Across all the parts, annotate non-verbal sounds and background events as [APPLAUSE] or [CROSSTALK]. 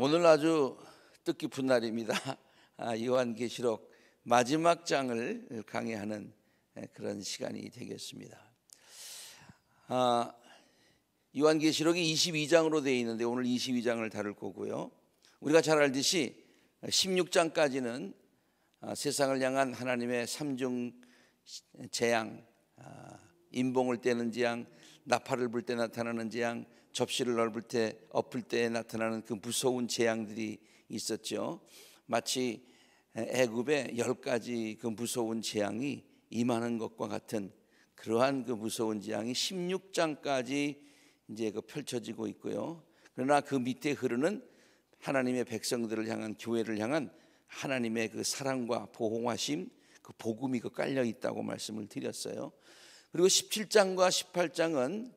오늘 아주 뜻깊은 날입니다. 아, 요한계시록 마지막 장을 강의하는 그런 시간이 되겠습니다. 아, 요한계시록이 22장으로 되어 있는데 오늘 22장을 다룰 거고요. 우리가 잘 알듯이 16장까지는 아, 세상을 향한 하나님의 삼중 재앙, 아, 인봉을 떼는 재앙, 나팔을 불 때 나타나는 재앙, 접시를 넓을 때 엎을 때 나타나는 그 무서운 재앙들이 있었죠. 마치 애굽의 열 가지 그 무서운 재앙이 임하는 것과 같은 그러한 그 무서운 재앙이 16장까지 이제 그 펼쳐지고 있고요. 그러나 그 밑에 흐르는 하나님의 백성들을 향한 교회를 향한 하나님의 그 사랑과 보호하심, 그 복음이 그 깔려 있다고 말씀을 드렸어요. 그리고 17장과 18장은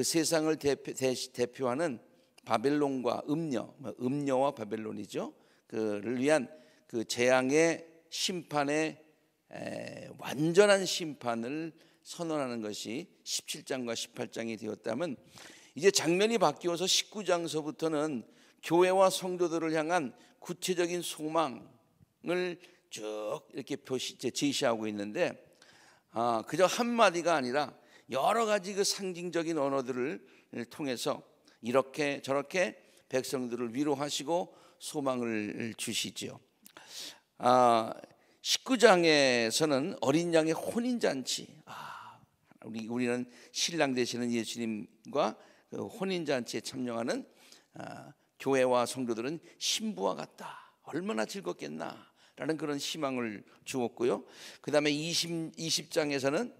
그 세상을 대표, 대표하는 바벨론과 음녀, 뭐 음녀와 바벨론이죠. 그를 위한 그 재앙의 심판의 에, 완전한 심판을 선언하는 것이 17장과 18장이 되었다면 이제 장면이 바뀌어서 19장서부터는 교회와 성도들을 향한 구체적인 소망을 쭉 이렇게 표시 제시하고 있는데 아, 그저 한 마디가 아니라 여러 가지 그 상징적인 언어들을 통해서 이렇게 저렇게 백성들을 위로하시고 소망을 주시지요. 아, 19장에서는 어린 양의 혼인 잔치. 아, 우리 우리는 신랑 되시는 예수님과 그 혼인 잔치에 참여하는 아, 교회와 성도들은 신부와 같다. 얼마나 즐겁겠나. 라는 그런 희망을 주었고요. 그 다음에 20, 20장에서는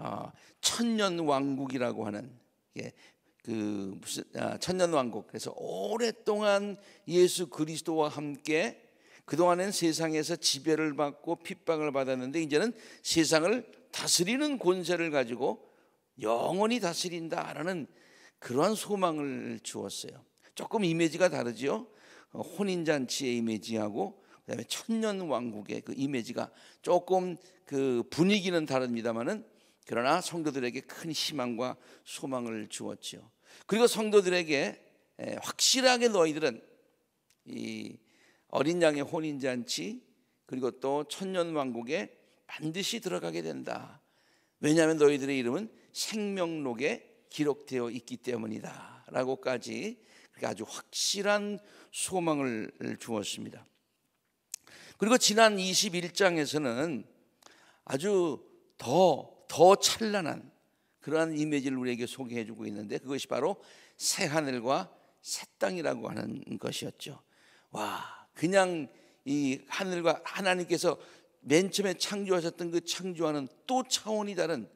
어, 천년 왕국이라고 하는 예, 그 무슨 아, 천년 왕국 그래서 오랫동안 예수 그리스도와 함께 그동안엔 세상에서 지배를 받고 핍박을 받았는데 이제는 세상을 다스리는 권세를 가지고 영원히 다스린다라는 그러한 소망을 주었어요. 조금 이미지가 다르지요. 어, 혼인 잔치의 이미지하고 그다음에 천년 왕국의 그 이미지가 조금 그 분위기는 다릅니다만은 그러나 성도들에게 큰 희망과 소망을 주었지요. 그리고 성도들에게 확실하게 너희들은 이 어린 양의 혼인잔치 그리고 또 천년 왕국에 반드시 들어가게 된다. 왜냐하면 너희들의 이름은 생명록에 기록되어 있기 때문이다. 라고까지 아주 확실한 소망을 주었습니다. 그리고 지난 21장에서는 아주 더더 찬란한 그러한 이미지를 우리에게 소개해 주고 있는데 그것이 바로 새 하늘과 새 땅이라고 하는 것이었죠. 와, 그냥 이 하늘과 하나님께서 맨 처음에 창조하셨던 그 창조와는 또 차원이 다른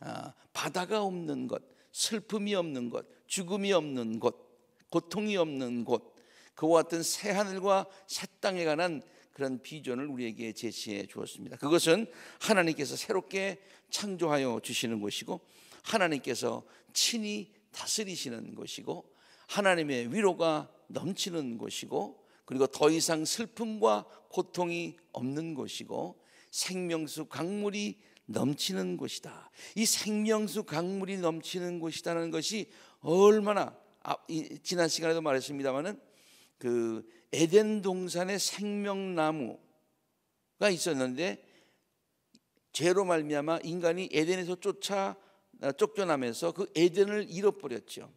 아, 바다가 없는 것, 슬픔이 없는 것, 죽음이 없는 곳, 고통이 없는 곳, 그와 같은 새 하늘과 새 땅에 관한 그런 비전을 우리에게 제시해 주었습니다. 그것은 하나님께서 새롭게 창조하여 주시는 것이고 하나님께서 친히 다스리시는 것이고 하나님의 위로가 넘치는 것이고 그리고 더 이상 슬픔과 고통이 없는 것이고 생명수 강물이 넘치는 것이다. 이 생명수 강물이 넘치는 것이다는 것이 얼마나 아, 지난 시간에도 말했습니다만은 그 에덴 동산에 생명나무가 있었는데 죄로 말미암아 인간이 에덴에서 쫓아 아, 쫓겨나면서 그 에덴을 잃어버렸죠.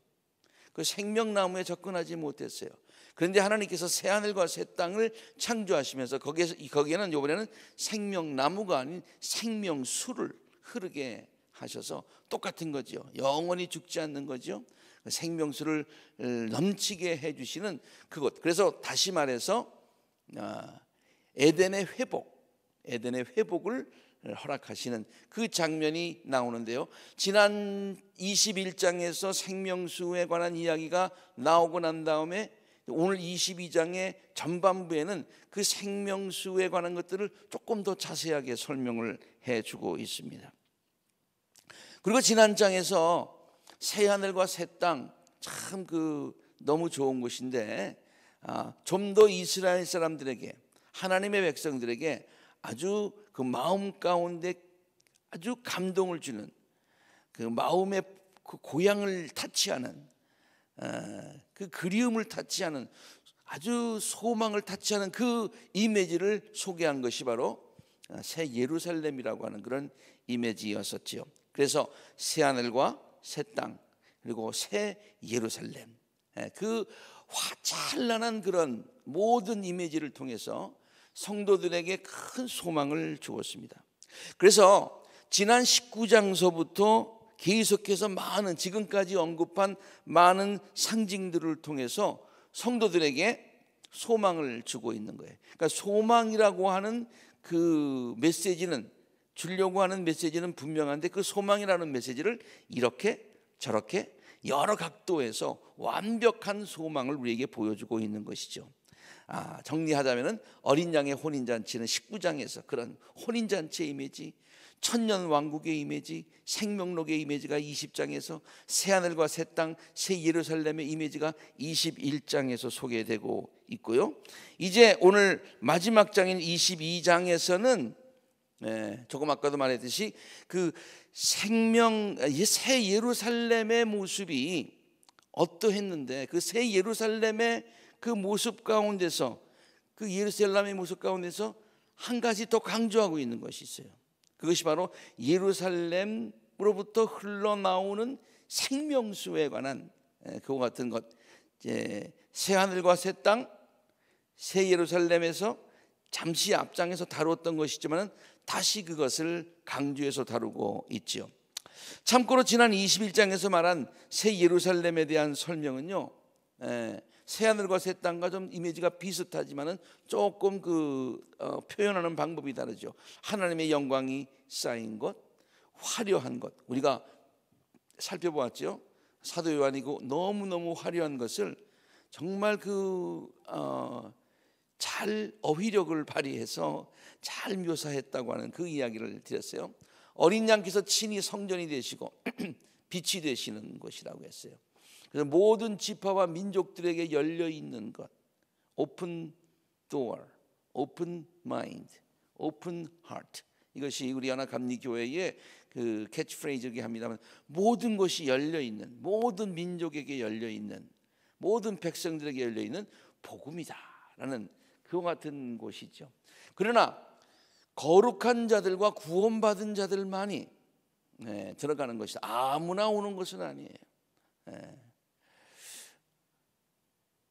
그 생명나무에 접근하지 못했어요. 그런데 하나님께서 새 하늘과 새 땅을 창조하시면서 거기에서 거기에는 이번에는 생명나무가 아닌 생명수를 흐르게 하셔서 똑같은 거죠. 영원히 죽지 않는 거죠. 생명수를 어, 넘치게 해주시는 그것. 그래서 다시 말해서 아, 에덴의 회복, 에덴의 회복을 허락하시는 그 장면이 나오는데요. 지난 21장에서 생명수에 관한 이야기가 나오고 난 다음에 오늘 22장의 전반부에는 그 생명수에 관한 것들을 조금 더 자세하게 설명을 해주고 있습니다. 그리고 지난 장에서 새 하늘과 새 땅 참 그 너무 좋은 곳인데 아, 좀더 이스라엘 사람들에게 하나님의 백성들에게 아주 그 마음 가운데 아주 감동을 주는 그 마음의 그 고향을 타치하는 아, 그 그리움을 타치하는 아주 소망을 타치하는 그 이미지를 소개한 것이 바로 아, 새 예루살렘이라고 하는 그런 이미지였었지요. 그래서 새 하늘과 새 땅, 그리고 새 예루살렘. 예, 그 화찬란한 그런 모든 이미지를 통해서 성도들에게 큰 소망을 주었습니다. 그래서 지난 19장서부터 계속해서 많은 지금까지 언급한 많은 상징들을 통해서 성도들에게 소망을 주고 있는 거예요. 그러니까 소망이라고 하는 그 메시지는 주려고 하는 메시지는 분명한데 그 소망이라는 메시지를 이렇게 저렇게 여러 각도에서 완벽한 소망을 우리에게 보여주고 있는 것이죠. 아, 정리하자면은 어린 양의 혼인 잔치는 19장에서 그런 혼인 잔치의 이미지, 천년 왕국의 이미지, 생명록의 이미지가 20장에서 새 하늘과 새 땅, 새 예루살렘의 이미지가 21장에서 소개되고 있고요. 이제 오늘 마지막 장인 22장에서는 예, 조금 아까도 말했듯이 그 생명 새 예루살렘의 모습이 어떠했는데 그 새 예루살렘의 그 모습 가운데서 그 예루살렘의 모습 가운데서 한 가지 더 강조하고 있는 것이 있어요. 그것이 바로 예루살렘으로부터 흘러나오는 생명수에 관한 예, 그와 같은 것, 새 하늘과 새 땅, 새 예루살렘에서 잠시 앞장에서 다루었던 것이지만 다시 그것을 강조해서 다루고 있지요. 참고로 지난 21장에서 말한 새 예루살렘에 대한 설명은요. 새 하늘과 새 땅과 좀 이미지가 비슷하지만은 조금 그 어, 표현하는 방법이 다르죠. 하나님의 영광이 쌓인 것, 화려한 것. 우리가 살펴보았죠. 사도 요한이고 그 너무 너무 화려한 것을 정말 그 어, 잘 어휘력을 발휘해서 잘 묘사했다고 하는 그 이야기를 드렸어요. 어린 양께서 친히 성전이 되시고 [CLEARS THROAT] 빛이 되시는 것이라고 했어요. 그래서 모든 지파와 민족들에게 열려 있는 것. open door, open mind, open heart. 이것이 우리 하나 감리 교회의 그캐치프레이즈이 합니다만 모든 것이 열려 있는 모든 민족에게 열려 있는 모든 백성들에게 열려 있는 복음이다라는 그와 같은 곳이죠. 그러나 거룩한 자들과 구원받은 자들만이 네, 들어가는 것이 아무나 오는 것은 아니에요. 네.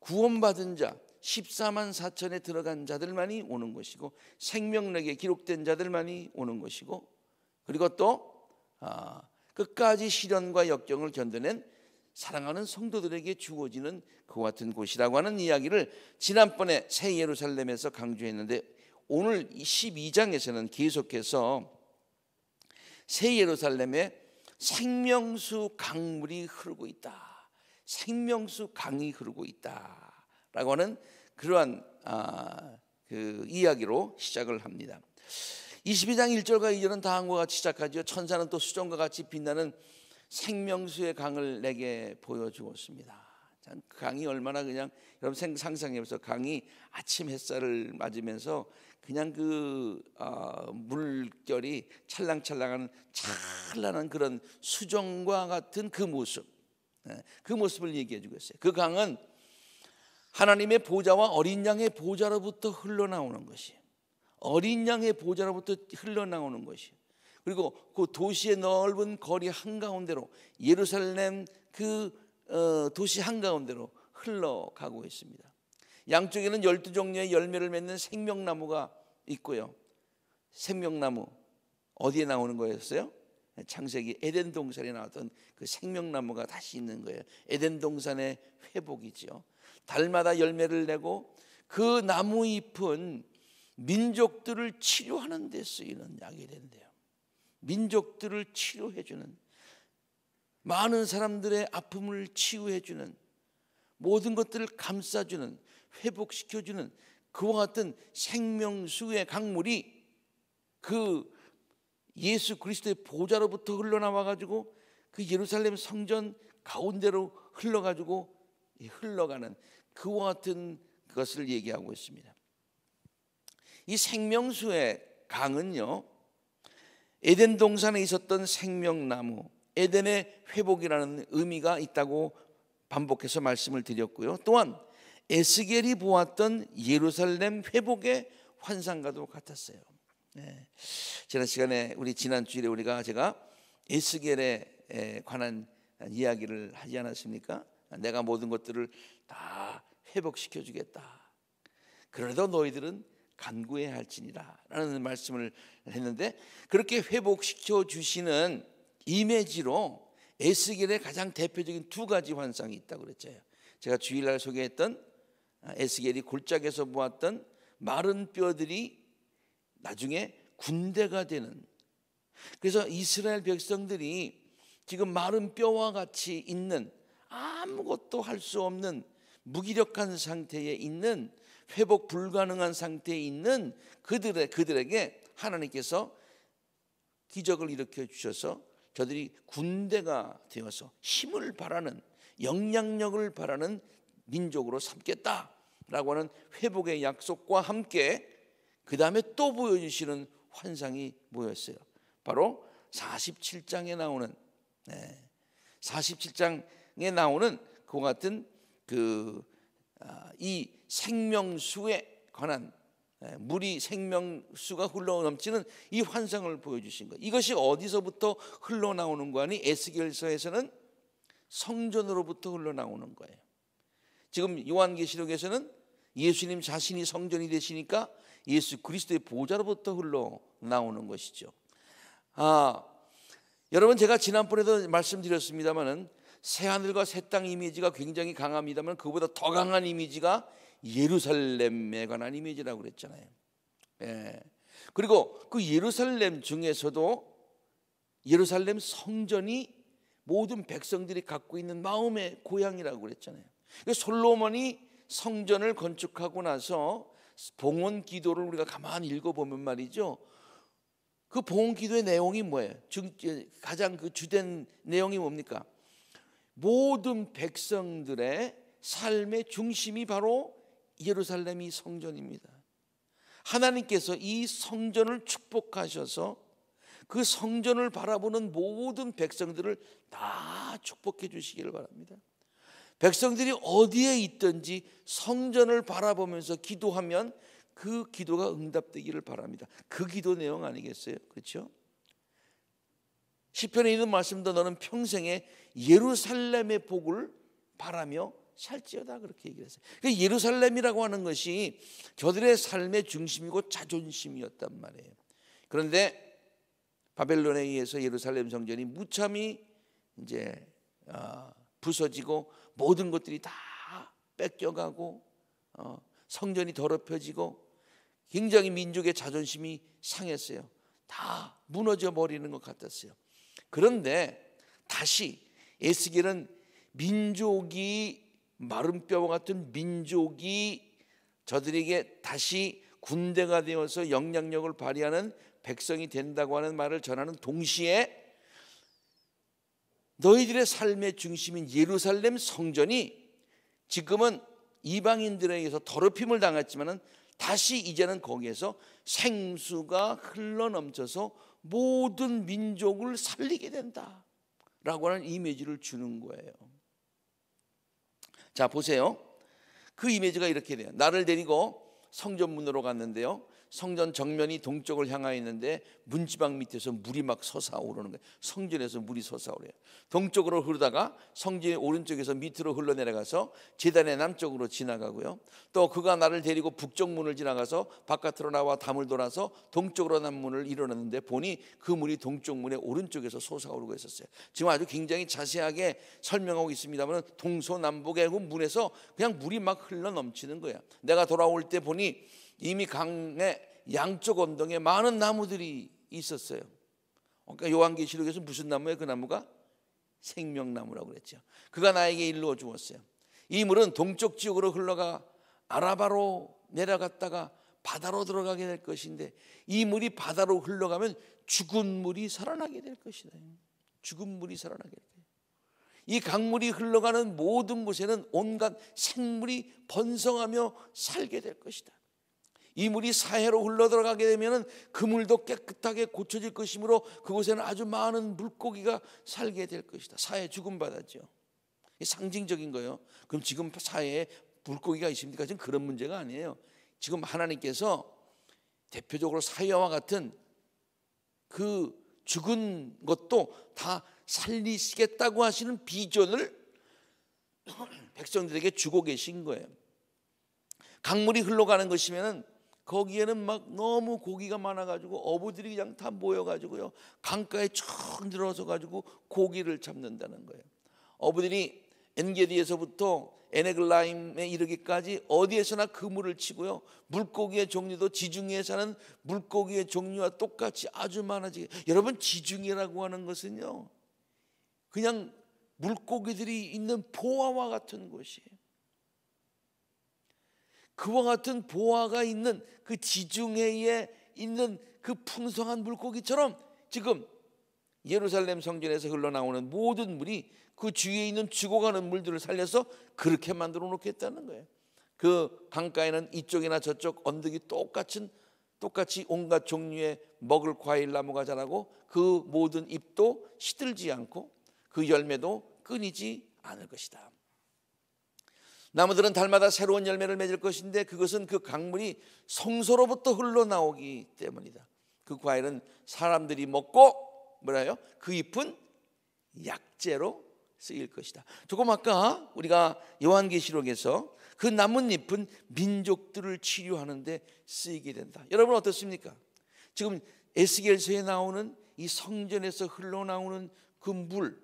구원받은 자 14만 4천에 들어간 자들만이 오는 것이고 생명력에 기록된 자들만이 오는 것이고 그리고 또 아, 끝까지 시련과 역경을 견뎌낸 사랑하는 성도들에게 주어지는 그와 같은 곳이라고 하는 이야기를 지난번에 새 예루살렘에서 강조했는데 오늘 12장에서는 계속해서 새 예루살렘에 생명수 강물이 흐르고 있다. 생명수 강이 흐르고 있다. 라고 하는 그러한 아, 그 이야기로 시작을 합니다. 22장 1절과 2절은 다음과 같이 시작하지요. 천사는 또 수정과 같이 빛나는 생명수의 강을 내게 보여주었습니다. 그 강이 얼마나 그냥 여러분 상상해보세요. 강이 아침 햇살을 맞으면서 그냥 그 어, 물결이 찰랑찰랑하는 찬란한 그런 수정과 같은 그 모습, 예, 그 모습을 얘기해주고 있어요. 그 강은 하나님의 보좌와 어린 양의 보좌로부터 흘러나오는 것이 어린 양의 보좌로부터 흘러나오는 것이 그리고 그 도시의 넓은 거리 한가운데로 예루살렘 그 어, 도시 한가운데로 흘러가고 있습니다. 양쪽에는 열두 종류의 열매를 맺는 생명나무가 있고요. 생명나무 어디에 나오는 거였어요? 창세기 에덴 동산에 나왔던 그 생명나무가 다시 있는 거예요. 에덴 동산의 회복이지요. 달마다 열매를 내고 그 나무 잎은 민족들을 치료하는 데 쓰이는 약이 된대요. 민족들을 치료해주는 많은 사람들의 아픔을 치유해주는 모든 것들을 감싸주는 회복시켜주는 그와 같은 생명수의 강물이 그 예수 그리스도의 보좌로부터 흘러나와 가지고 그 예루살렘 성전 가운데로 흘러가지고 흘러가는 그와 같은 것을 얘기하고 있습니다. 이 생명수의 강은요 에덴 동산에 있었던 생명나무, 에덴의 회복이라는 의미가 있다고 반복해서 말씀을 드렸고요. 또한 에스겔이 보았던 예루살렘 회복의 환상과도 같았어요. 네. 지난 시간에 우리 지난 주일에 우리가 제가 에스겔에 관한 이야기를 하지 않았습니까? 내가 모든 것들을 다 회복시켜 주겠다. 그래도 너희들은 간구해야 할지니라 라는 말씀을 했는데 그렇게 회복시켜 주시는 이미지로 에스겔의 가장 대표적인 두 가지 환상이 있다고 그랬죠. 제가 주일날 소개했던 아, 에스겔이 골짜기에서 보았던 마른 뼈들이 나중에 군대가 되는 그래서 이스라엘 백성들이 지금 마른 뼈와 같이 있는 아무것도 할 수 없는 무기력한 상태에 있는 회복 불가능한 상태에 있는 그들의 그들에게 하나님께서 기적을 일으켜 주셔서 저들이 군대가 되어서 힘을 바라는 영향력을 바라는 민족으로 삼겠다라고 하는 회복의 약속과 함께 그 다음에 또 보여주시는 환상이 뭐였어요? 바로 47장에 나오는 네, 47장에 나오는 그와 같은 그 아, 이 생명수에 관한 예, 물이 생명수가 흘러 넘치는 이 환상을 보여주신 것. 이것이 어디서부터 흘러나오는 거니? 에스겔서에서는 성전으로부터 흘러나오는 거예요. 지금 요한계시록에서는 예수님 자신이 성전이 되시니까 예수 그리스도의 보좌로부터 흘러나오는 것이죠. 아, 여러분 제가 지난번에도 말씀드렸습니다마는 새 하늘과 새 땅 이미지가 굉장히 강합니다만 그보다 더 강한 이미지가 예루살렘에 관한 이미지라고 그랬잖아요. 예. 그리고 그 예루살렘 중에서도 예루살렘 성전이 모든 백성들이 갖고 있는 마음의 고향이라고 그랬잖아요. 그러니까 솔로몬이 성전을 건축하고 나서 봉헌 기도를 우리가 가만히 읽어보면 말이죠. 그 봉헌 기도의 내용이 뭐예요? 예, 가장 그 주된 내용이 뭡니까? 모든 백성들의 삶의 중심이 바로 예루살렘이 성전입니다. 하나님께서 이 성전을 축복하셔서 그 성전을 바라보는 모든 백성들을 다 축복해 주시기를 바랍니다. 백성들이 어디에 있든지 성전을 바라보면서 기도하면 그 기도가 응답되기를 바랍니다. 그 기도 내용 아니겠어요? 그렇죠? 시편에 있는 말씀도 너는 평생에 예루살렘의 복을 바라며 살찌어다 그렇게 얘기를 했어요. 그러니까 예루살렘이라고 하는 것이 저들의 삶의 중심이고 자존심이었단 말이에요. 그런데 바벨론에 의해서 예루살렘 성전이 무참히 이제 어, 부서지고 모든 것들이 다 뺏겨가고 어, 성전이 더럽혀지고 굉장히 민족의 자존심이 상했어요. 다 무너져 버리는 것 같았어요. 그런데 다시 에스겔은 민족이 마른 뼈와 같은 민족이 저들에게 다시 군대가 되어서 영향력을 발휘하는 백성이 된다고 하는 말을 전하는 동시에 너희들의 삶의 중심인 예루살렘 성전이 지금은 이방인들에게서 더럽힘을 당했지만은 다시 이제는 거기에서 생수가 흘러 넘쳐서 모든 민족을 살리게 된다. 라고 하는 이미지를 주는 거예요. 자, 보세요. 그 이미지가 이렇게 돼요. 나를 데리고 성전문으로 갔는데요. 성전 정면이 동쪽을 향하여 있는데 문지방 밑에서 물이 막 솟아오르는 거예요. 성전에서 물이 솟아오르요. 동쪽으로 흐르다가 성전의 오른쪽에서 밑으로 흘러내려가서 제단의 남쪽으로 지나가고요. 또 그가 나를 데리고 북쪽 문을 지나가서 바깥으로 나와 담을 돌아서 동쪽으로 난 문을 일어렀는데 보니 그 물이 동쪽 문의 오른쪽에서 솟아오르고 있었어요. 지금 아주 굉장히 자세하게 설명하고 있습니다만 동서남북의 그 문에서 그냥 물이 막 흘러 넘치는 거예요 내가 돌아올 때 보니 이미 강의 양쪽 언덕에 많은 나무들이 있었어요. 그러니까 요한계시록에서 무슨 나무예요? 그 나무가 생명나무라고 그랬죠. 그가 나에게 일러 주었어요. 이 물은 동쪽 지역으로 흘러가 아라바로 내려갔다가 바다로 들어가게 될 것인데 이 물이 바다로 흘러가면 죽은 물이 살아나게 될 것이다. 죽은 물이 살아나게 될 거예요. 이 강물이 흘러가는 모든 곳에는 온갖 생물이 번성하며 살게 될 것이다. 이 물이 사해로 흘러들어가게 되면 그물도 깨끗하게 고쳐질 것이므로 그곳에는 아주 많은 물고기가 살게 될 것이다. 사해 죽음 받았죠. 상징적인 거예요. 그럼 지금 사해에 물고기가 있습니까? 지금 그런 문제가 아니에요. 지금 하나님께서 대표적으로 사해와 같은 그 죽은 것도 다 살리시겠다고 하시는 비전을 [CLEARS THROAT] 백성들에게 주고 계신 거예요. 강물이 흘러가는 것이면 거기에는 막 너무 고기가 많아가지고 어부들이 그냥 다 모여가지고요 강가에 쭉 늘어서 가지고 고기를 잡는다는 거예요. 어부들이 엔게디에서부터 에네글라임에 이르기까지 어디에서나 그물을 치고요 물고기의 종류도 지중해에 사는 물고기의 종류와 똑같이 아주 많아지게 여러분 지중해라고 하는 것은요 그냥 물고기들이 있는 보아와 같은 곳이에요. 그와 같은 보화가 있는 그 지중해에 있는 그 풍성한 물고기처럼 지금 예루살렘 성전에서 흘러나오는 모든 물이 그 주위에 있는 죽어가는 물들을 살려서 그렇게 만들어 놓겠다는 거예요. 그 강가에는 이쪽이나 저쪽 언덕이 똑같은 똑같이 온갖 종류의 먹을 과일 나무가 자라고 그 모든 잎도 시들지 않고 그 열매도 끊이지 않을 것이다. 나무들은 달마다 새로운 열매를 맺을 것인데 그것은 그 강물이 성소로부터 흘러나오기 때문이다. 그 과일은 사람들이 먹고 뭐라요? 그 잎은 약재로 쓰일 것이다. 조금 아까 우리가 요한계시록에서 그 나뭇잎은 민족들을 치료하는데 쓰이게 된다. 여러분 어떻습니까? 지금 에스겔서에 나오는 이 성전에서 흘러나오는 그 물,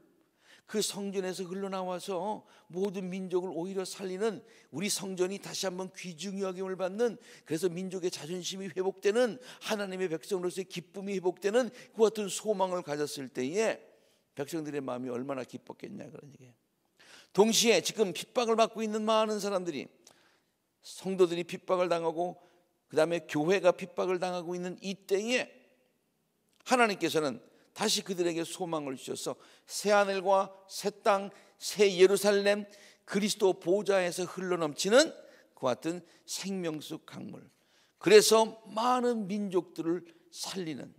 그 성전에서 흘러나와서 모든 민족을 오히려 살리는 우리 성전이 다시 한번 귀중히 여김을 받는 그래서 민족의 자존심이 회복되는 하나님의 백성으로서의 기쁨이 회복되는 그 같은 소망을 가졌을 때에 백성들의 마음이 얼마나 기뻤겠냐 그런 얘기예요. 동시에 지금 핍박을 받고 있는 많은 사람들이 성도들이 핍박을 당하고 그다음에 교회가 핍박을 당하고 있는 이 때에 하나님께서는 다시 그들에게 소망을 주셔서 새 하늘과 새 땅, 새 예루살렘 그리스도 보좌에서 흘러넘치는 그 같은 생명수 강물. 그래서 많은 민족들을 살리는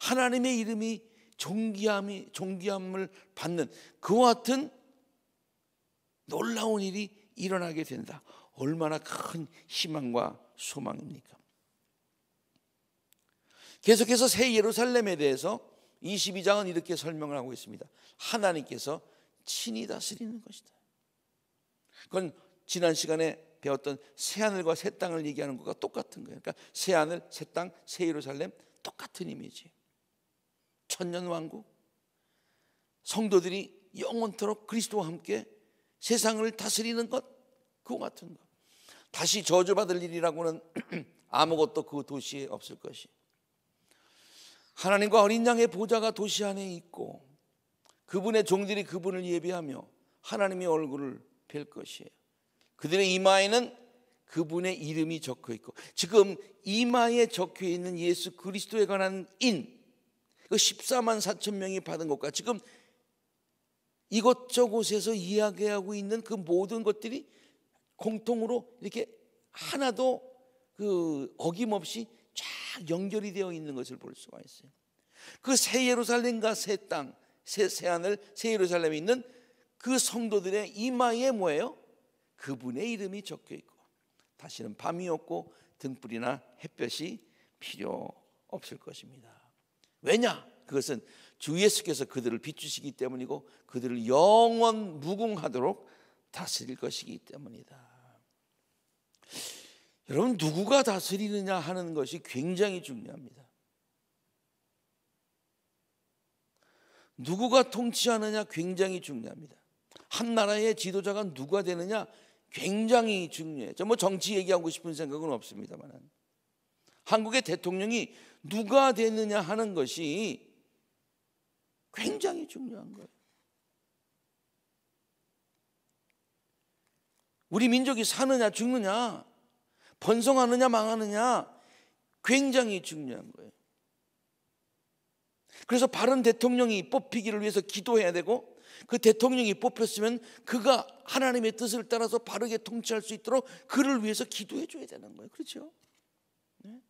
하나님의 이름이 존귀함이 존귀함을 받는 그와 같은 놀라운 일이 일어나게 된다. 얼마나 큰 희망과 소망입니까? 계속해서 새 예루살렘에 대해서 22장은 이렇게 설명을 하고 있습니다. 하나님께서 친히 다스리는 것이다. 그건 지난 시간에 배웠던 새 하늘과 새 땅을 얘기하는 것과 똑같은 거예요. 그러니까 새 하늘, 새 땅, 새 예루살렘 똑같은 이미지. 천년 왕국. 성도들이 영원토록 그리스도와 함께 세상을 다스리는 것 그거 같은 것. 다시 저주받을 일이라고는 [CLEARS THROAT] 아무것도 그 도시에 없을 것이. 하나님과 어린 양의 보좌가 도시 안에 있고 그분의 종들이 그분을 예배하며 하나님의 얼굴을 뵐 것이에요. 그들의 이마에는 그분의 이름이 적혀 있고 지금 이마에 적혀 있는 예수 그리스도에 관한 인 14만 그 4천 명이 받은 것과 지금 이곳저곳에서 이야기하고 있는 그 모든 것들이 공통으로 이렇게 하나도 그 어김없이 연결이 되어 있는 것을 볼 수가 있어요. 그 새 예루살렘과 새 땅, 새, 새 하늘, 새 예루살렘에 있는 그 성도들의 이마에 뭐예요? 그분의 이름이 적혀 있고 다시는 밤이 없고 등불이나 햇볕이 필요 없을 것입니다. 왜냐? 그것은 주 예수께서 그들을 비추시기 때문이고 그들을 영원 무궁하도록 다스릴 것이기 때문이다. 여러분 누구가 다스리느냐 하는 것이 굉장히 중요합니다. 누구가 통치하느냐 굉장히 중요합니다. 한 나라의 지도자가 누가 되느냐 굉장히 중요해저뭐 정치 얘기하고 싶은 생각은 없습니다만 한국의 대통령이 누가 되느냐 하는 것이 굉장히 중요한 거예요. 우리 민족이 사느냐 죽느냐 번성하느냐 망하느냐 굉장히 중요한 거예요. 그래서 바른 대통령이 뽑히기를 위해서 기도해야 되고 그 대통령이 뽑혔으면 그가 하나님의 뜻을 따라서 바르게 통치할 수 있도록 그를 위해서 기도해 줘야 되는 거예요. 그렇죠? 네?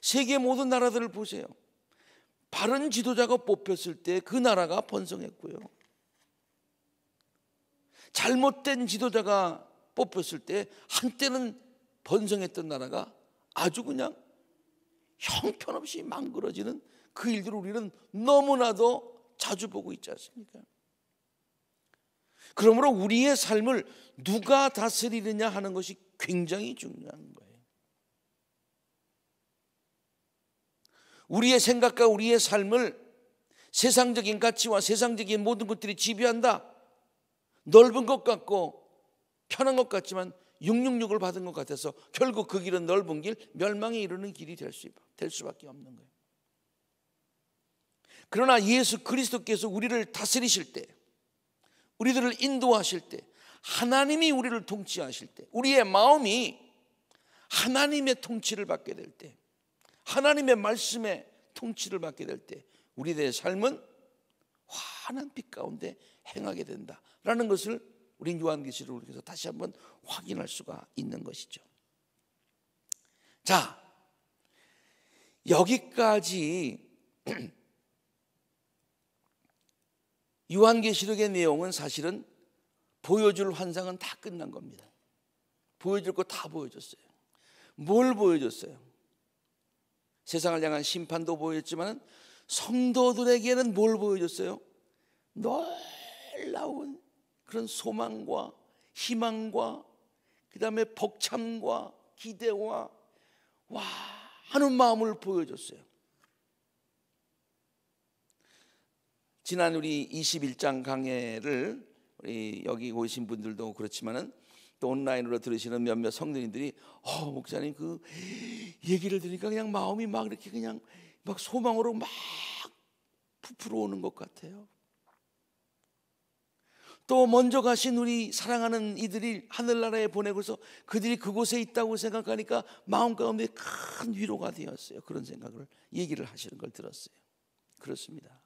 세계 모든 나라들을 보세요. 바른 지도자가 뽑혔을 때 그 나라가 번성했고요. 잘못된 지도자가 뽑혔을 때 한때는 번성했던 나라가 아주 그냥 형편없이 망그러지는 그 일들을 우리는 너무나도 자주 보고 있지 않습니까? 그러므로 우리의 삶을 누가 다스리느냐 하는 것이 굉장히 중요한 거예요. 우리의 생각과 우리의 삶을 세상적인 가치와 세상적인 모든 것들이 지배한다. 넓은 것 같고 편한 것 같지만 666을 받은 것 같아서 결국 그 길은 넓은 길, 멸망에 이르는 길이 될, 수, 될 수밖에 없는 거예요. 그러나 예수 그리스도께서 우리를 다스리실 때, 우리들을 인도하실 때, 하나님이 우리를 통치하실 때, 우리의 마음이 하나님의 통치를 받게 될 때, 하나님의 말씀의 통치를 받게 될 때, 우리들의 삶은 환한 빛 가운데 행하게 된다라는 것을 우린 요한계시록을 통해서 다시 한번 확인할 수가 있는 것이죠. 자, 여기까지 [CLEARS THROAT] 요한계시록의 내용은 사실은 보여줄 환상은 다 끝난 겁니다. 보여줄 거 다 보여줬어요. 뭘 보여줬어요? 세상을 향한 심판도 보여줬지만 성도들에게는 뭘 보여줬어요? 놀라운 그런 소망과 희망과 그 다음에 복참과 기대와 와 하는 마음을 보여줬어요. 지난 우리 21장 강해를 우리 여기 오신 분들도 그렇지만은 또 온라인으로 들으시는 몇몇 성도님들이 어 목사님 그 얘기를 들으니까 그냥 마음이 막 이렇게 그냥 막 소망으로 막 부풀어 오는 것 같아요. 또 먼저 가신 우리 사랑하는 이들이 하늘나라에 보내고서 그들이 그곳에 있다고 생각하니까 마음 가운데 큰 위로가 되었어요. 그런 생각을 얘기를 하시는 걸 들었어요. 그렇습니다.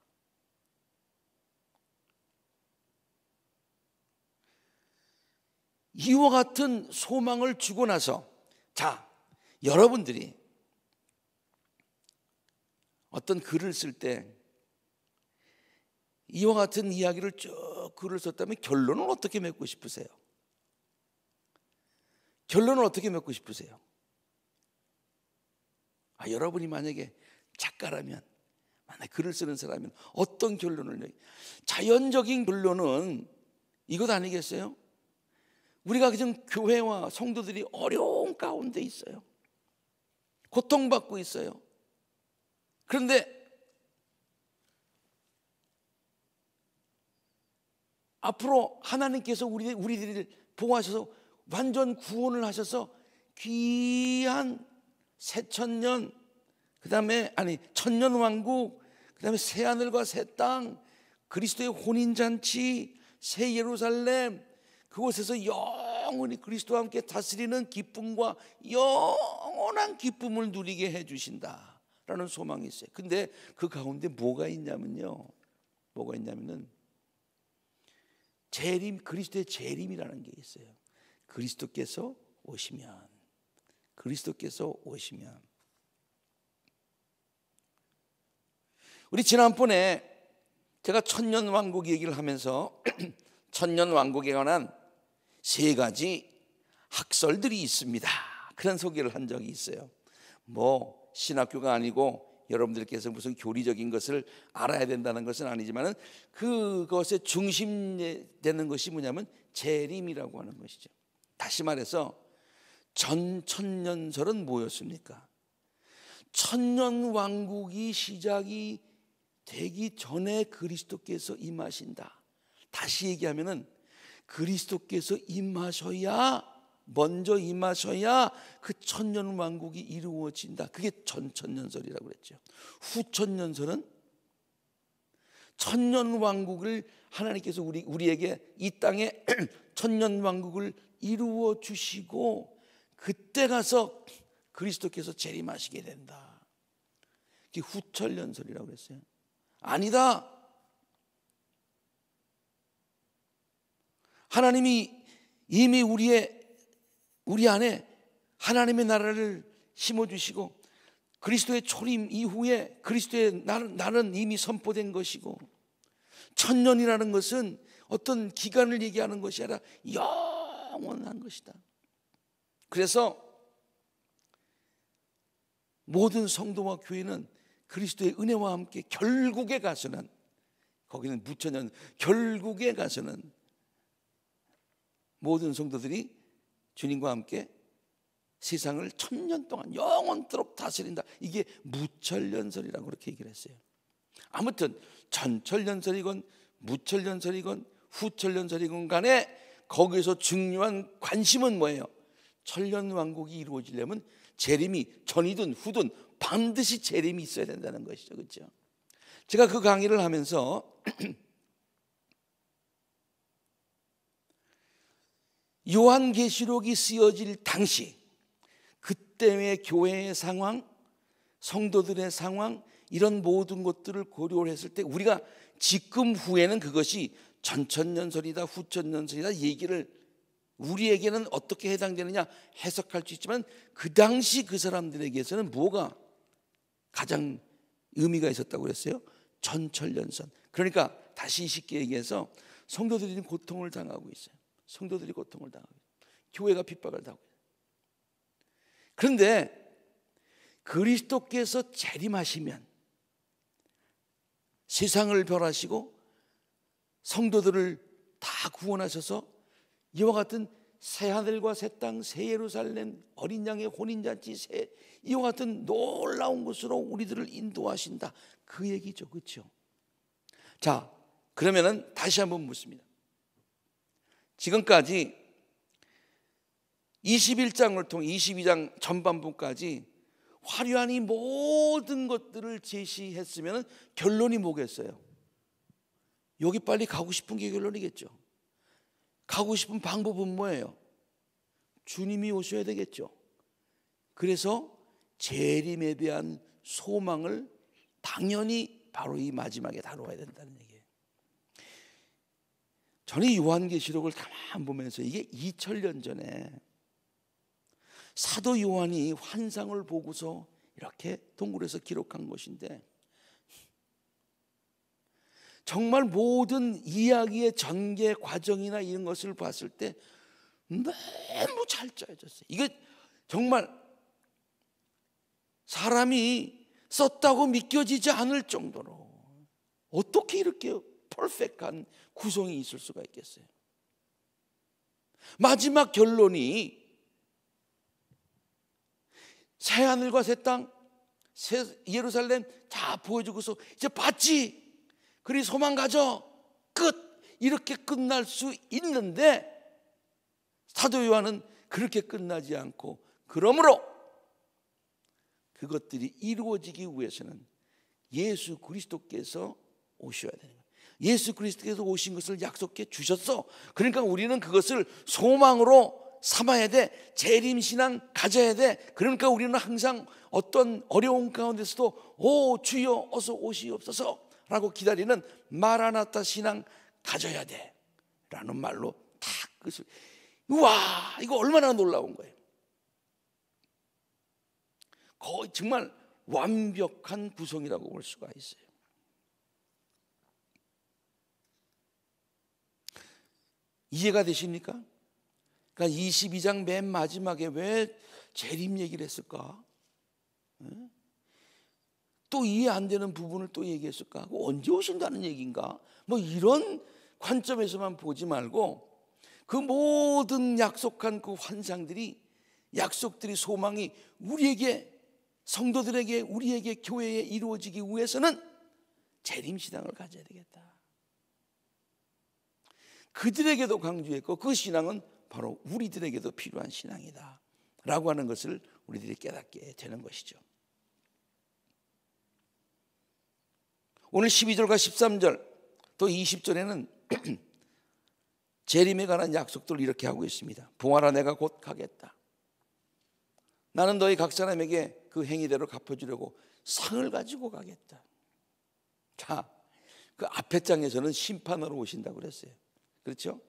이와 같은 소망을 주고 나서 자, 여러분들이 어떤 글을 쓸 때 이와 같은 이야기를 쭉 글을 썼다면 결론은 어떻게 맺고 싶으세요? 결론은 어떻게 맺고 싶으세요? 아, 여러분이 만약에 작가라면, 만약 글을 쓰는 사람이면 어떤 결론을 내? 자연적인 결론은 이것 아니겠어요? 우리가 지금 교회와 성도들이 어려운 가운데 있어요. 고통받고 있어요. 그런데 앞으로 하나님께서 우리, 우리들을 보호하셔서 완전 구원을 하셔서 귀한 새천년 그 다음에 아니 천년 왕국 그 다음에 새 하늘과 새 땅 그리스도의 혼인 잔치 새 예루살렘 그곳에서 영원히 그리스도와 함께 다스리는 기쁨과 영원한 기쁨을 누리게 해 주신다라는 소망이 있어요. 근데 그 가운데 뭐가 있냐면요. 뭐가 있냐면은 재림 그리스도의 재림이라는 게 있어요. 그리스도께서 오시면 그리스도께서 오시면 우리 지난번에 제가 천년 왕국 얘기를 하면서 [CLEARS THROAT] 천년 왕국에 관한 세 가지 학설들이 있습니다. 그런 소개를 한 적이 있어요. 뭐 신학교가 아니고 여러분들께서 무슨 교리적인 것을 알아야 된다는 것은 아니지만 그것의 중심되는 이 것이 뭐냐면 재림이라고 하는 것이죠. 다시 말해서 전 천년설은 뭐였습니까? 천년 왕국이 시작이 되기 전에 그리스도께서 임하신다. 다시 얘기하면 그리스도께서 임하셔야 먼저 임하셔야 그 천년 왕국이 이루어진다. 그게 전천년설이라고 그랬죠. 후천년설은 천년 왕국을 하나님께서 우리 우리에게 이 땅에 [CLEARS THROAT] 천년 왕국을 이루어 주시고 그때 가서 그리스도께서 재림하시게 된다. 그게 후천년설이라고 그랬어요. 아니다. 하나님이 이미 우리의 우리 안에 하나님의 나라를 심어주시고 그리스도의 초림 이후에 그리스도의 나는 이미 선포된 것이고 천년이라는 것은 어떤 기간을 얘기하는 것이 아니라 영원한 것이다. 그래서 모든 성도와 교회는 그리스도의 은혜와 함께 결국에 가서는 거기는 무천년 결국에 가서는 모든 성도들이 주님과 함께 세상을 천년 동안 영원토록 다스린다. 이게 무철연설이라고 그렇게 얘기를 했어요. 아무튼 전철연설이건 무철연설이건 후철연설이건 간에 거기서 중요한 관심은 뭐예요? 천년왕국이 이루어지려면 재림이 전이든 후든 반드시 재림이 있어야 된다는 것이죠. 그렇죠? 제가 그 강의를 하면서 [CLEARS THROAT] 요한계시록이 쓰여질 당시 그때의 교회의 상황, 성도들의 상황 이런 모든 것들을 고려를 했을 때 우리가 지금 후에는 그것이 전천년설이다 후천년설이다 얘기를 우리에게는 어떻게 해당되느냐 해석할 수 있지만 그 당시 그 사람들에게서는 뭐가 가장 의미가 있었다고 그랬어요? 전철연선. 그러니까 다시 쉽게 얘기해서 성도들이 고통을 당하고 있어요. 성도들이 고통을 당하고 교회가 핍박을 당하고 그런데 그리스도께서 재림하시면 세상을 변하시고 성도들을 다 구원하셔서 이와 같은 새 하늘과 새 땅, 새 예루살렘, 어린 양의 혼인잔치, 새 이와 같은 놀라운 곳으로 우리들을 인도하신다. 그 얘기죠, 그렇죠? 자, 그러면은 다시 한번 묻습니다. 지금까지 21장을 통해 22장 전반부까지 화려한 이 모든 것들을 제시했으면 결론이 뭐겠어요? 여기 빨리 가고 싶은 게 결론이겠죠. 가고 싶은 방법은 뭐예요? 주님이 오셔야 되겠죠. 그래서 재림에 대한 소망을 당연히 바로 이 마지막에 다뤄야 된다는 얘기. 저는 요한계시록을 가만 보면서 이게 2000년 전에 사도 요한이 환상을 보고서 이렇게 동굴에서 기록한 것인데 정말 모든 이야기의 전개 과정이나 이런 것을 봤을 때 너무 잘 짜여졌어요. 이게 정말 사람이 썼다고 믿겨지지 않을 정도로 어떻게 이렇게 퍼펙트한 구성이 있을 수가 있겠어요? 마지막 결론이 새 하늘과 새 땅, 새 예루살렘 다 보여주고서 이제 봤지. 그리 소망 가져. 끝. 이렇게 끝날 수 있는데 사도 요한은 그렇게 끝나지 않고 그러므로 그것들이 이루어지기 위해서는 예수 그리스도께서 오셔야 되는 거요 예수 그리스도께서 오신 것을 약속해 주셨어. 그러니까 우리는 그것을 소망으로 삼아야 돼. 재림 신앙 가져야 돼. 그러니까 우리는 항상 어떤 어려운 가운데서도 오 주여 어서 오시옵소서라고 기다리는 마라나타 신앙 가져야 돼. 라는 말로 탁 그것을 우와 이거 얼마나 놀라운 거예요. 거의 정말 완벽한 구성이라고 볼 수가 있어요. 이해가 되십니까? 그러니까 22장 맨 마지막에 왜 재림 얘기를 했을까? 또 이해 안 되는 부분을 또 얘기했을까? 언제 오신다는 얘기인가? 뭐 이런 관점에서만 보지 말고 그 모든 약속한 그 환상들이 약속들이 소망이 우리에게 성도들에게 우리에게 교회에 이루어지기 위해서는 재림 신앙을 가져야 되겠다. 그들에게도 강조했고 그 신앙은 바로 우리들에게도 필요한 신앙이다. 라고 하는 것을 우리들이 깨닫게 되는 것이죠. 오늘 12절과 13절 또 20절에는 [CLEARS THROAT] 재림에 관한 약속들을 이렇게 하고 있습니다. 봉하 내가 곧 가겠다. 나는 너희 각 사람에게 그 행위대로 갚아주려고 상을 가지고 가겠다. 자, 그 앞에 장에서는 심판으로 오신다고 그랬어요. 그렇죠?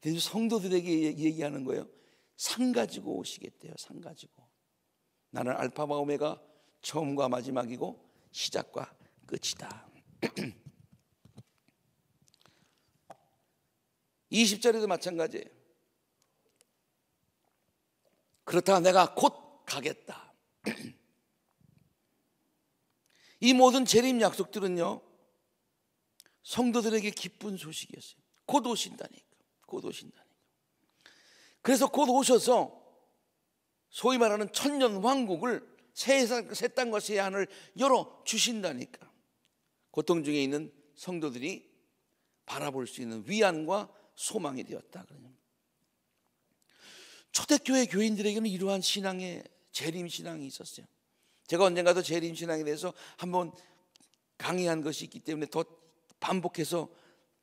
대신 성도들에게 얘기하는 거예요. 상 가지고 오시겠대요. 상 가지고. 나는 알파바 오메가 처음과 마지막이고 시작과 끝이다. 20절에도 [CLEARS THROAT] 마찬가지예요. 그렇다 내가 곧 가겠다. [CLEARS THROAT] 이 모든 재림 약속들은요. 성도들에게 기쁜 소식이었어요. 곧 오신다니까. 곧 오신다니까. 그래서 곧 오셔서 소위 말하는 천년 왕국을 세상 새 땅과 새 하늘 열어 주신다니까. 고통 중에 있는 성도들이 바라볼 수 있는 위안과 소망이 되었다. 초대교회 교인들에게는 이러한 신앙의 재림 신앙이 있었어요. 제가 언젠가도 재림 신앙에 대해서 한번 강의한 것이 있기 때문에 더 반복해서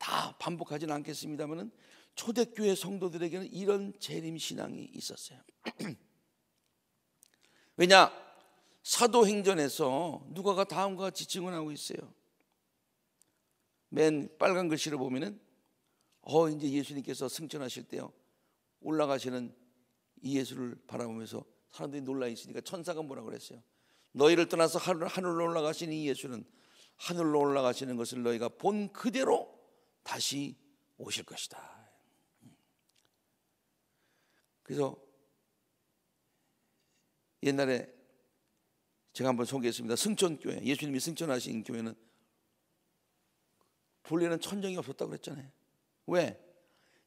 다반복하진 않겠습니다만은 초대교회 성도들에게는 이런 재림 신앙이 있었어요. [CLEARS THROAT] 왜냐 사도행전에서 누가가 다음과 같이 증언하고 있어요. 맨 빨간 글씨로 보면은 어 이제 예수님께서 승천하실 때요 올라가시는 이 예수를 바라보면서 사람들이 놀라 있으니까 천사가 뭐라 그랬어요? 너희를 떠나서 하늘로 올라가시는 이 예수는 하늘로 올라가시는 것을 너희가 본 그대로 다시 오실 것이다. 그래서 옛날에 제가 한번 소개했습니다. 승천교회. 예수님이 승천하신 교회는 본래는 천정이 없었다고 그랬잖아요. 왜?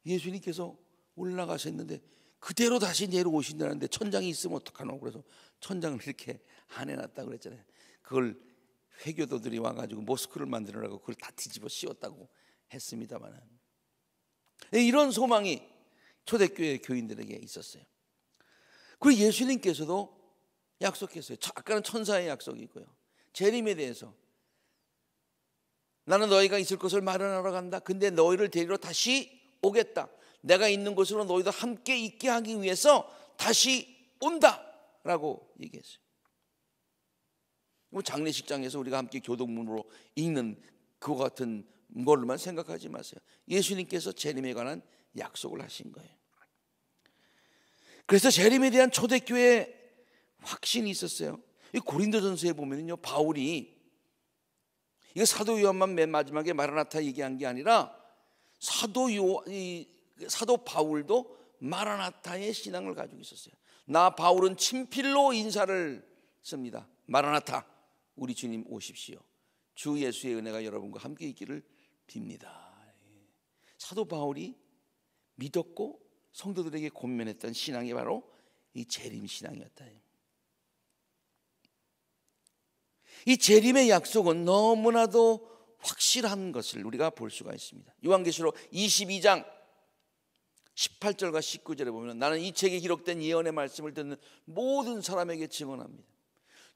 예수님께서 올라가셨는데 그대로 다시 내려오신다는데 천장이 있으면 어떡하노? 그래서 천장을 이렇게 안 해놨다고 그랬잖아요. 그걸 회교도들이 와가지고 모스크를 만들어라고 그걸 다 뒤집어 씌웠다고 했습니다만 예, 이런 소망이 초대교회 교인들에게 있었어요. 그리고 예수님께서도 약속했어요. 아까는 천사의 약속이고요. 재림에 대해서 나는 너희가 있을 것을 마련하러 간다. 근데 너희를 데리러 다시 오겠다. 내가 있는 곳으로 너희도 함께 있게 하기 위해서 다시 온다. 라고 얘기했어요. 뭐 장례식장에서 우리가 함께 교동문으로 읽는 그와 같은 걸로만 생각하지 마세요. 예수님께서 재림에 관한 약속을 하신 거예요. 그래서 재림에 대한 초대교회 확신이 있었어요. 이 고린도전서에 보면요 바울이 이게 사도 요한만 맨 마지막에 마라나타 얘기한 게 아니라 사도 요 사도 바울도 마라나타의 신앙을 가지고 있었어요. 나 바울은 친필로 인사를 씁니다. 마라나타 우리 주님 오십시오. 주 예수의 은혜가 여러분과 함께 있기를 빕니다. 예. 사도 바울이 믿었고 성도들에게 권면했던 신앙이 바로 이 재림 신앙이었다. 이 재림의 약속은 너무나도 확실한 것을 우리가 볼 수가 있습니다. 요한계시록 22장 18절과 19절에 보면 나는 이 책에 기록된 예언의 말씀을 듣는 모든 사람에게 증언합니다.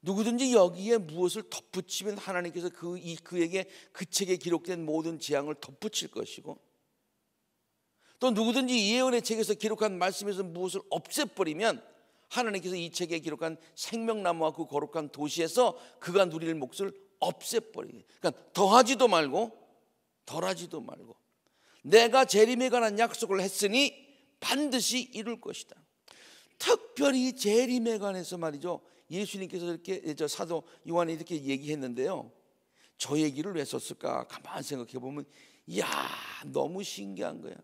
누구든지 여기에 무엇을 덧붙이면 하나님께서 그, 이, 그에게 그 책에 기록된 모든 재앙을 덧붙일 것이고 또 누구든지 예언의 책에서 기록한 말씀에서 무엇을 없애버리면 하나님께서 이 책에 기록한 생명나무와 그 거룩한 도시에서 그가 누릴 몫을 없애버리게 그러니까 더하지도 말고 덜하지도 말고 내가 재림에 관한 약속을 했으니 반드시 이룰 것이다 특별히 재림에 관해서 말이죠 예수님께서 이렇게 예, 저 사도 요한이 이렇게 얘기했는데요. 저 얘기를 왜 썼을까 가만 생각해 보면 야 너무 신기한 거야.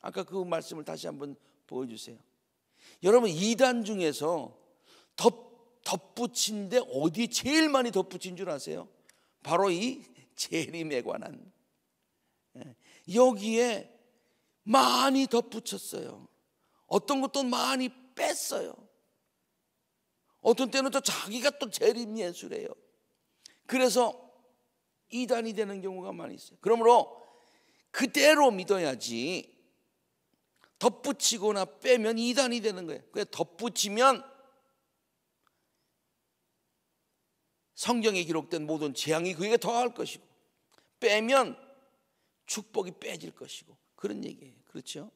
아까 그 말씀을 다시 한번 보여주세요. 여러분 이단 중에서 덧, 덧붙인데 어디 제일 많이 덧붙인 줄 아세요? 바로 이 재림에 관한 예. 여기에 많이 덧붙였어요. 어떤 것도 많이 뺐어요. 어떤 때는 또 자기가 또 재림 예술해요. 그래서 이단이 되는 경우가 많이 있어요. 그러므로 그대로 믿어야지 덧붙이거나 빼면 이단이 되는 거예요. 그래 덧붙이면 성경에 기록된 모든 재앙이 그에게 더할 것이고 빼면 축복이 빼질 것이고 그런 얘기예요. 그렇죠?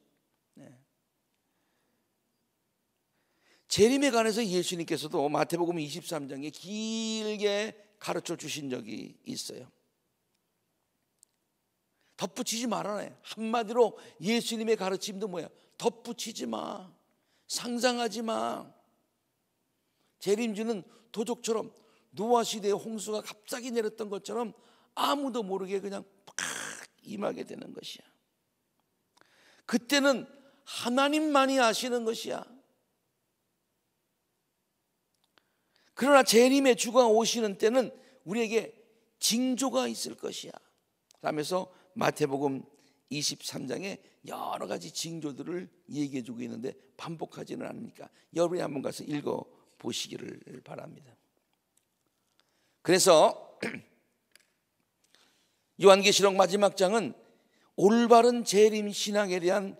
재림에 관해서 예수님께서도 마태복음 23장에 길게 가르쳐 주신 적이 있어요. 덧붙이지 말아라. 한마디로 예수님의 가르침도 뭐야? 덧붙이지 마. 상상하지 마. 재림주는 도적처럼 노아 시대의 홍수가 갑자기 내렸던 것처럼 아무도 모르게 그냥 팍 임하게 되는 것이야. 그때는 하나님만이 아시는 것이야. 그러나 재림의 주가 오시는 때는 우리에게 징조가 있을 것이야. 라면서 마태복음 23장에 여러 가지 징조들을 얘기해 주고 있는데 반복하지는 않으니까 여러분이 한번 가서 읽어 보시기를 바랍니다. 그래서 [CLEARS THROAT] 요한계시록 마지막 장은 올바른 재림 신앙에 대한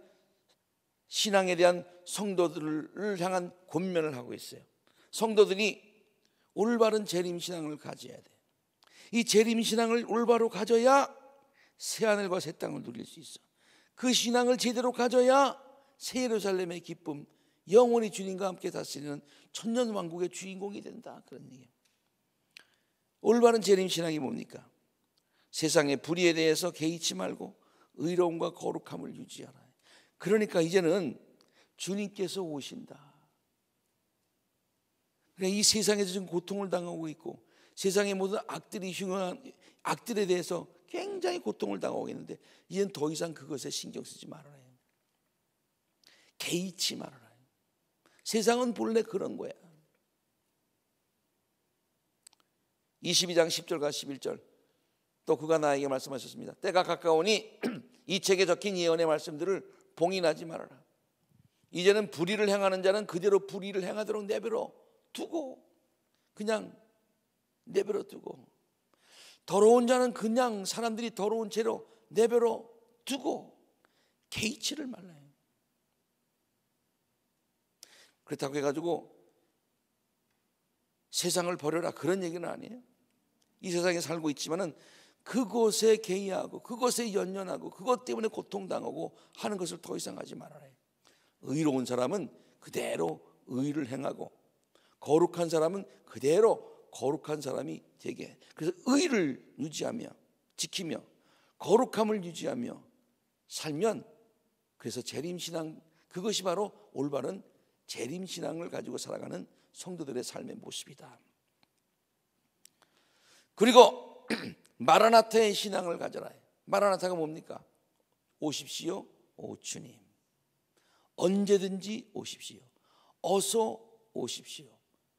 신앙에 대한 성도들을 향한 권면을 하고 있어요. 성도들이 올바른 재림신앙을 가져야 돼. 이 재림신앙을 올바로 가져야 새하늘과 새 땅을 누릴 수 있어. 그 신앙을 제대로 가져야 새 예루살렘의 기쁨, 영원히 주님과 함께 다스리는 천년왕국의 주인공이 된다. 그런 얘기 올바른 재림신앙이 뭡니까? 세상의 불의에 대해서 개의치 말고 의로움과 거룩함을 유지하라. 그러니까 이제는 주님께서 오신다. 그러이 그러니까 세상에서 지금 고통을 당하고 있고 세상의 모든 악들이 흉한 악들에 대해서 굉장히 고통을 당하고 있는데 이젠 더 이상 그것에 신경 쓰지 말아라. 개의치 말아라. 세상은 본래 그런 거야. 22장 10절과 11절 또 그가 나에게 말씀하셨습니다. 때가 가까우니 [CLEARS THROAT] 이 책에 적힌 예언의 말씀들을 봉인하지 말아라. 이제는 불의를 행하는 자는 그대로 불의를 행하도록 내버려 두고 그냥 내버려 두고 더러운 자는 그냥 사람들이 더러운 채로 내버려 두고 개의치를 말라요. 그렇다고 해가지고 세상을 버려라 그런 얘기는 아니에요. 이 세상에 살고 있지만은 그곳에 개의하고 그곳에 연연하고 그것 때문에 고통당하고 하는 것을 더 이상 하지 말아라. 의로운 사람은 그대로 의를 행하고 거룩한 사람은 그대로 거룩한 사람이 되게. 그래서 의를 유지하며 지키며 거룩함을 유지하며 살면 그래서 재림 신앙 그것이 바로 올바른 재림 신앙을 가지고 살아가는 성도들의 삶의 모습이다. 그리고 [CLEARS THROAT] 마라나타의 신앙을 가져라. 마라나타가 뭡니까? 오십시오, 오 주님. 언제든지 오십시오. 어서 오십시오.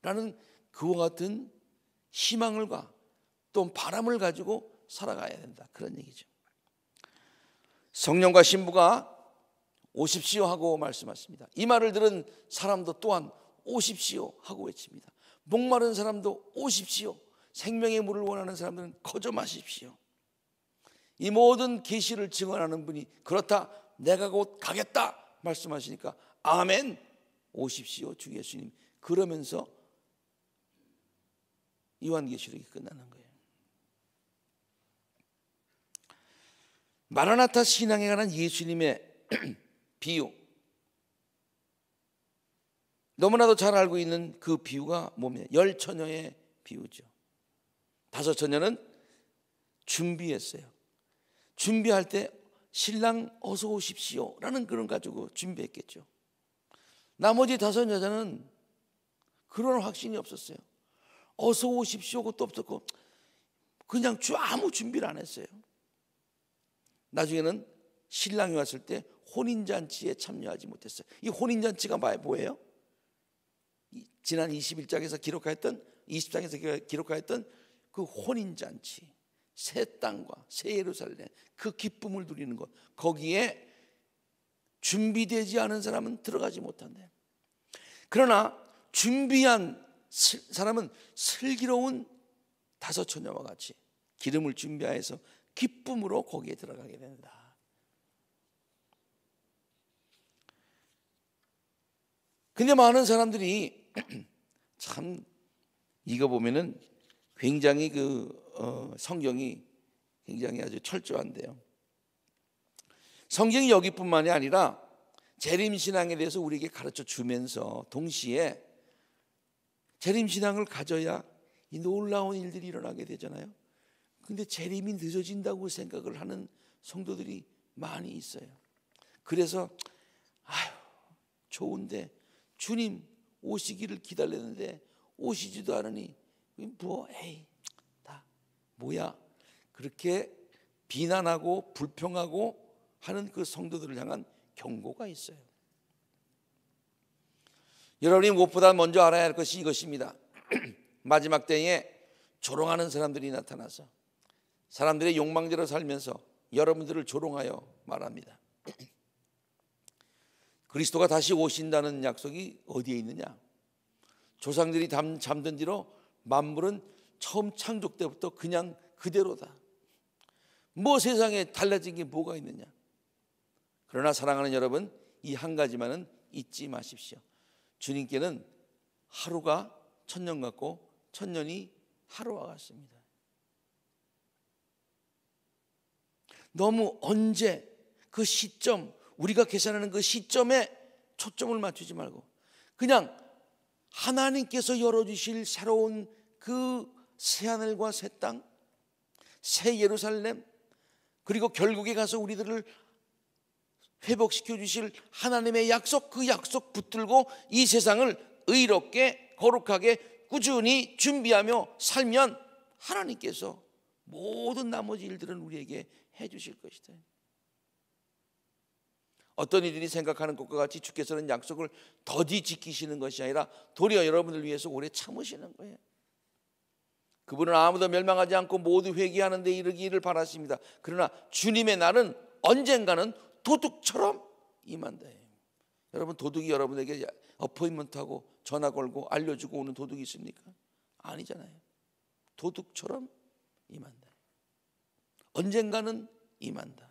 라는 그와 같은 희망을과 또 바람을 가지고 살아가야 된다. 그런 얘기죠. 성령과 신부가 오십시오 하고 말씀하십니다. 이 말을 들은 사람도 또한 오십시오 하고 외칩니다. 목마른 사람도 오십시오. 생명의 물을 원하는 사람들은 거저 마십시오. 이 모든 계시를 증언하는 분이 그렇다. 내가 곧 가겠다 말씀하시니까 아멘 오십시오 주 예수님. 그러면서 요한계시록이 끝나는 거예요. 마라나타 신앙에 관한 예수님의 [CLEARS THROAT] 비유. 너무나도 잘 알고 있는 그 비유가 몸에 열 처녀의 비유죠. 다섯 처녀는 준비했어요. 준비할 때 신랑 어서 오십시오라는 그런 가지고 준비했겠죠. 나머지 다섯 여자는 그런 확신이 없었어요. 어서 오십시오. 것도 없었고 그냥 아무 준비를 안 했어요. 나중에는 신랑이 왔을 때 혼인잔치에 참여하지 못했어요. 이 혼인잔치가 뭐예요? 지난 21장에서 기록하였던 20장에서 기록하였던 그 혼인잔치 새 땅과 새 예루살렘 그 기쁨을 누리는 것 거기에 준비되지 않은 사람은 들어가지 못한대 그러나 준비한 사람은 슬기로운 다섯 처녀와 같이 기름을 준비하여서 기쁨으로 거기에 들어가게 된다. 근데 많은 사람들이 [CLEARS THROAT] 참 이거 보면은 굉장히 그어 성경이 굉장히 아주 철저한데요. 성경이 여기뿐만이 아니라 재림 신앙에 대해서 우리에게 가르쳐 주면서 동시에 재림신앙을 가져야 이 놀라운 일들이 일어나게 되잖아요. 근데 재림이 늦어진다고 생각을 하는 성도들이 많이 있어요. 그래서 아휴 좋은데 주님 오시기를 기다렸는데 오시지도 않으니 뭐 에이 다 뭐야 그렇게 비난하고 불평하고 하는 그 성도들을 향한 경고가 있어요. 여러분이 무엇보다 먼저 알아야 할 것이 이것입니다. [CLEARS THROAT] 마지막 때에 조롱하는 사람들이 나타나서 사람들의 욕망대로 살면서 여러분들을 조롱하여 말합니다. [CLEARS THROAT] 그리스도가 다시 오신다는 약속이 어디에 있느냐? 조상들이 잠든 뒤로 만물은 처음 창조 때부터 그냥 그대로다. 뭐 세상에 달라진 게 뭐가 있느냐? 그러나 사랑하는 여러분, 이 한 가지만은 잊지 마십시오. 주님께는 하루가 천년 같고 천년이 하루와 같습니다. 너무 언제 그 시점 우리가 계산하는 그 시점에 초점을 맞추지 말고 그냥 하나님께서 열어주실 새로운 그 새하늘과 새 땅, 새 예루살렘 그리고 결국에 가서 우리들을 회복시켜 주실 하나님의 약속 그 약속 붙들고 이 세상을 의롭게 거룩하게 꾸준히 준비하며 살면 하나님께서 모든 나머지 일들은 우리에게 해 주실 것이다. 어떤 이들이 생각하는 것과 같이 주께서는 약속을 더디 지키시는 것이 아니라 도리어 여러분을 위해서 오래 참으시는 거예요. 그분은 아무도 멸망하지 않고 모두 회개하는 데 이르기를 바라십니다. 그러나 주님의 날은 언젠가는 도둑처럼 임한다. 여러분 도둑이 여러분에게 어포인먼트하고 전화 걸고 알려주고 오는 도둑이 있습니까? 아니잖아요. 도둑처럼 임한다. 언젠가는 임한다.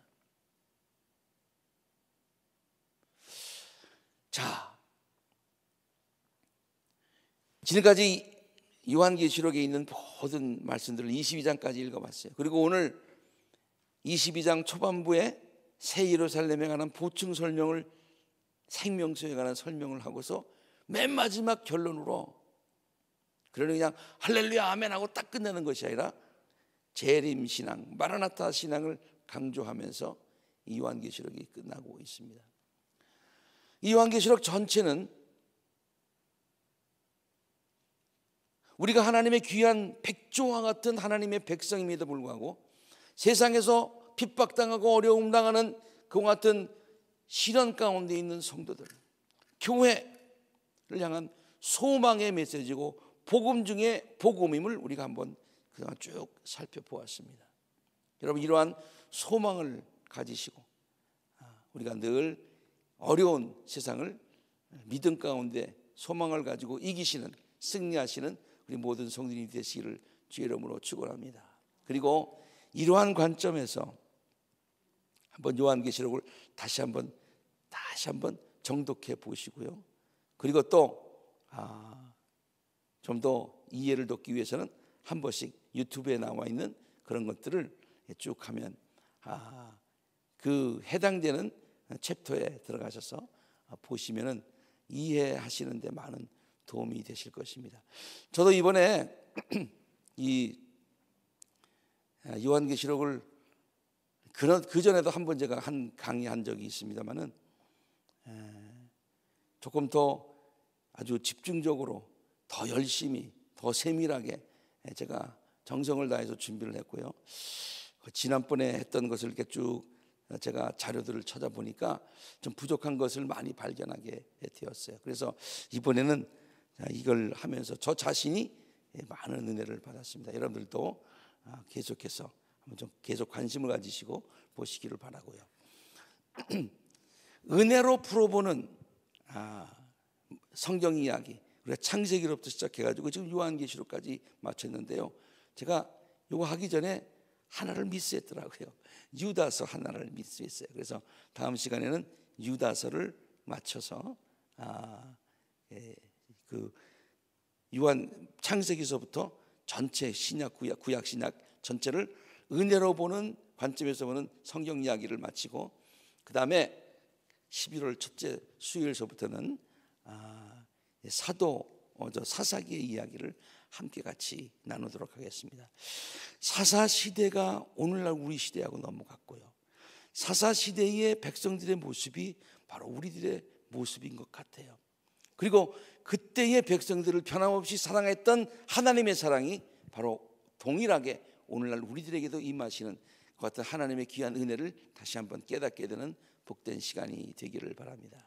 자, 지금까지 요한계시록에 있는 모든 말씀들을 22장까지 읽어봤어요. 그리고 오늘 22장 초반부에 새 예루살렘에 관한 보충 설명을 생명서에 관한 설명을 하고서 맨 마지막 결론으로 그러는 그냥 할렐루야 아멘 하고 딱 끝내는 것이 아니라 재림 신앙 마라나타 신앙을 강조하면서 이완계시록이 끝나고 있습니다. 이완계시록 전체는 우리가 하나님의 귀한 백조와 같은 하나님의 백성임에도 불구하고 세상에서 핍박당하고 어려움 당하는 그와 같은 실현 가운데 있는 성도들 교회를 향한 소망의 메시지고 복음 중에 복음임을 우리가 한번 그동안 쭉 살펴보았습니다. 여러분 이러한 소망을 가지시고 아, 우리가 늘 어려운 세상을 믿음 가운데 소망을 가지고 이기시는 승리하시는 우리 모든 성도님이 되시기를 주의 이름으로 축원합니다. 그리고 이러한 관점에서 한번 요한계시록을 다시 한번 다시 한번 정독해 보시고요. 그리고 또 좀더 아, 이해를 돕기 위해서는 한 번씩 유튜브에 나와 있는 그런 것들을 쭉 하면 아, 그 해당되는 챕터에 들어가셔서 보시면은 이해하시는데 많은 도움이 되실 것입니다. 저도 이번에 [CLEARS THROAT] 이 아, 요한계시록을 그런 그 전에도 한 번 제가 한 강의한 적이 있습니다만은 조금 더 아주 집중적으로 더 열심히 더 세밀하게 제가 정성을 다해서 준비를 했고요. 그 지난번에 했던 것을 이렇게 쭉 제가 자료들을 찾아보니까 좀 부족한 것을 많이 발견하게 되었어요. 그래서 이번에는 이걸 하면서 저 자신이 많은 은혜를 받았습니다. 여러분들도 아, 계속해서 한번 좀 계속 관심을 가지시고 보시기를 바라고요. [CLEARS THROAT] 은혜로 풀어보는 아, 성경 이야기 우리가 창세기로부터 시작해가지고 지금 요한계시록까지 마쳤는데요. 제가 요거 하기 전에 하나를 미스했더라고요. 유다서 하나를 미스했어요. 그래서 다음 시간에는 유다서를 맞춰서 아, 예, 그 요한 창세기서부터 전체 신약 구약 구약 신약 전체를 은혜로 보는 관점에서 보는 성경 이야기를 마치고 그 다음에 11월 첫째 수요일서부터는 아, 사도 어, 저 사사기의 이야기를 함께 같이 나누도록 하겠습니다. 사사 시대가 오늘날 우리 시대하고 너무 같고요. 사사 시대의 백성들의 모습이 바로 우리들의 모습인 것 같아요. 그리고 그때의 백성들을 변함없이 사랑했던 하나님의 사랑이 바로 동일하게 오늘날 우리들에게도 임하시는 그 같은 하나님의 귀한 은혜를 다시 한번 깨닫게 되는 복된 시간이 되기를 바랍니다.